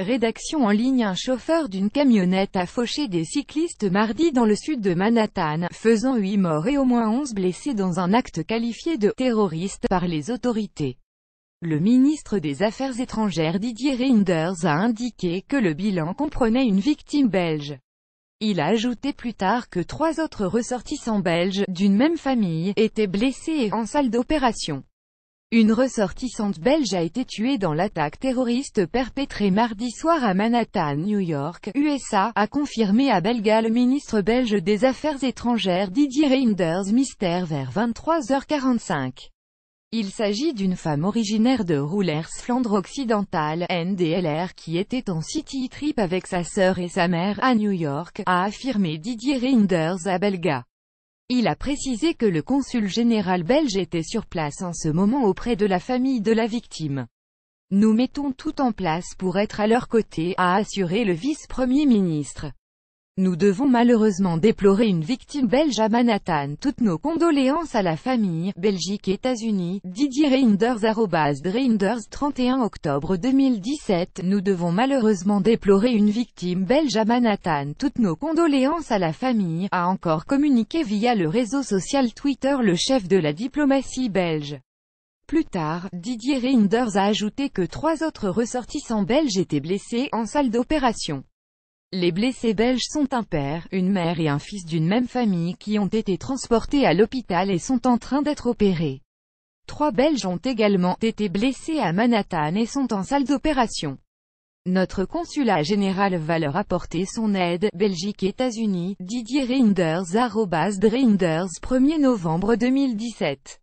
Rédaction en ligne Un chauffeur d'une camionnette a fauché des cyclistes mardi dans le sud de Manhattan, faisant 8 morts et au moins 11 blessés dans un acte qualifié de « terroriste » par les autorités. Le ministre des Affaires étrangères Didier Reinders a indiqué que le bilan comprenait une victime belge. Il a ajouté plus tard que trois autres ressortissants belges, d'une même famille, étaient blessés et en salle d'opération. Une ressortissante belge a été tuée dans l'attaque terroriste perpétrée mardi soir à Manhattan, New York, USA, a confirmé à Belga le ministre belge des Affaires étrangères Didier Reinders Mystère vers 23h45. Il s'agit d'une femme originaire de Roulers Flandre occidentale, NDLR, qui était en city trip avec sa sœur et sa mère à New York, a affirmé Didier Reinders à Belga. Il a précisé que le consul général belge était sur place en ce moment auprès de la famille de la victime. Nous mettons tout en place pour être à leur côté, a assuré le vice-premier ministre. Nous devons malheureusement déplorer une victime belge à Manhattan. Toutes nos condoléances à la famille, Belgique États-Unis, Didier Reinders Reinders 31 octobre 2017 Nous devons malheureusement déplorer une victime belge à Manhattan. Toutes nos condoléances à la famille, a encore communiqué via le réseau social Twitter le chef de la diplomatie belge. Plus tard, Didier Reinders a ajouté que trois autres ressortissants belges étaient blessés en salle d'opération. Les blessés belges sont un père, une mère et un fils d'une même famille qui ont été transportés à l'hôpital et sont en train d'être opérés. Trois Belges ont également été blessés à Manhattan et sont en salle d'opération. Notre consulat général va leur apporter son aide, Belgique-États-Unis, Didier Reinders, Reinders 1er novembre 2017.